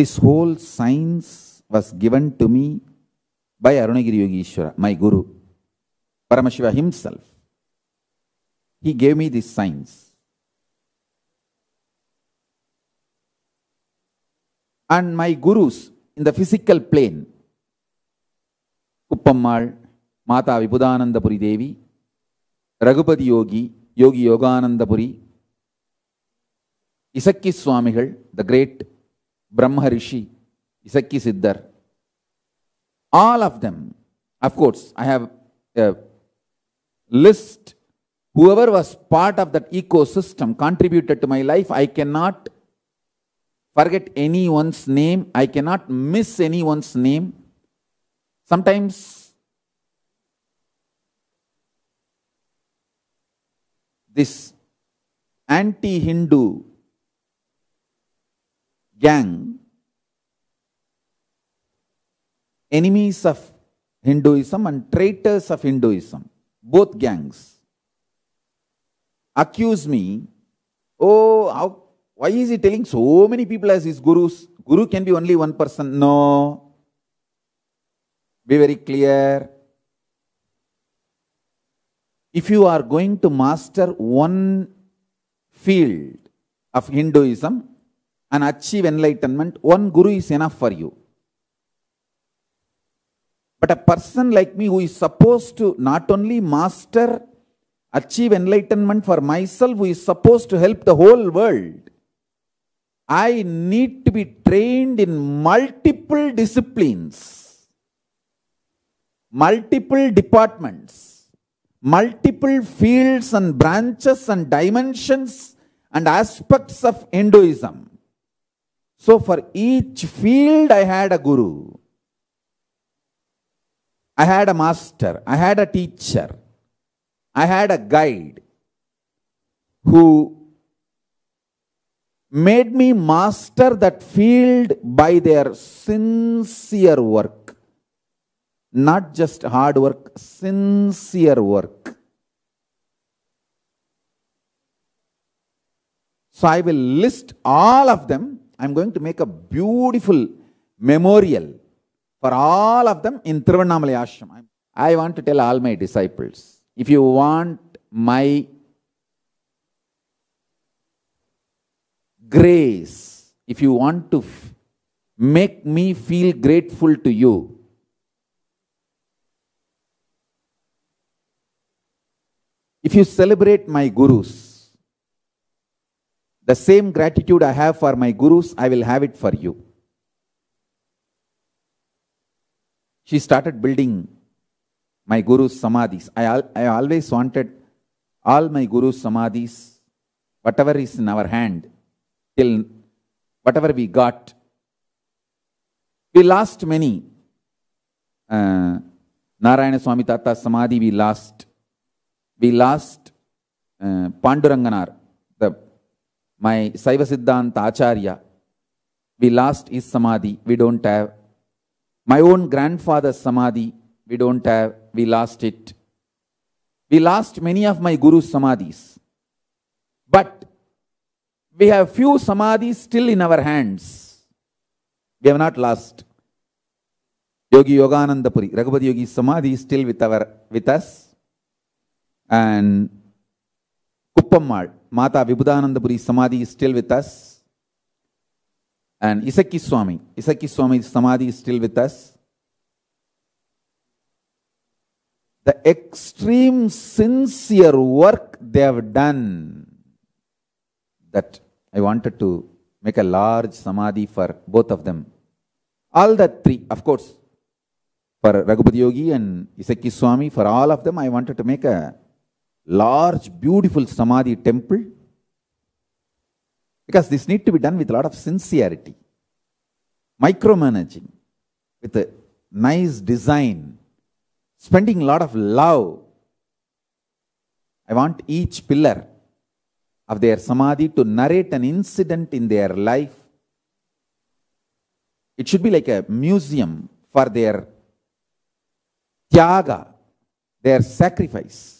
This whole science was given to me by Arunagiri Yogeshwara, my guru, Paramashiva himself. He gave me this science. And my gurus in the physical plane, Uppammal, Mata Vibhudanandapuri Devi, Ragupati Yogi, Yogi Yoganandapuri, Isakki Swamigal, the great Brahmarishi, Isakki Siddhar, all of them. Of course, I have a list. Whoever was part of that ecosystem contributed to my life. I cannot forget anyone's name. I cannot miss anyone's name. Sometimes this anti Hindu gang, enemies of Hinduism and traitors of Hinduism, both gangs, accuse me, oh, how, why is he telling so many people as his gurus? Guru can be only one person. No. Be very clear. If you are going to master one field of Hinduism, and achieve enlightenment, one guru is enough for you. But a person like me who is supposed to not only master, achieve enlightenment for myself, who is supposed to help the whole world, I need to be trained in multiple disciplines, multiple departments, multiple fields and branches and dimensions and aspects of Hinduism. So for each field, I had a guru. I had a master. I had a teacher. I had a guide who made me master that field by their sincere work. Not just hard work, sincere work. So I will list all of them I'm going to make a beautiful memorial for all of them in Trivannamalai Ashram. I want to tell all my disciples, if you want my grace, if you want to make me feel grateful to you, if you celebrate my gurus, the same gratitude I have for my gurus, I will have it for you. She started building my guru's samadhis. I, al- I always wanted all my guru's samadhis, whatever is in our hand, till whatever we got. We lost many. Uh, Narayana Swami Tata Samadhi, we lost. We lost uh, Panduranganar, the my Saiva Siddhanta Acharya, we lost his Samadhi, we don't have. My own grandfather's Samadhi, we don't have, we lost it. We lost many of my Guru's Samadhis. But we have few Samadhis still in our hands. We have not lost. Yogi Yoganandapuri, Raghupada Yogi Samadhi is still with, our, with us. And Kuppammal, Mata Vibhudanandapuri Samadhi is still with us. And Isaki Swami, Isaki Swami Samadhi is still with us. The extreme sincere work they have done that I wanted to make a large samadhi for both of them. All the three, of course, for Raghupada Yogi and Isaki Swami, for all of them, I wanted to make a large, beautiful Samadhi temple. Because this need to be done with a lot of sincerity. Micromanaging with a nice design. Spending a lot of love. I want each pillar of their Samadhi to narrate an incident in their life. It should be like a museum for their tyaga, their sacrifice.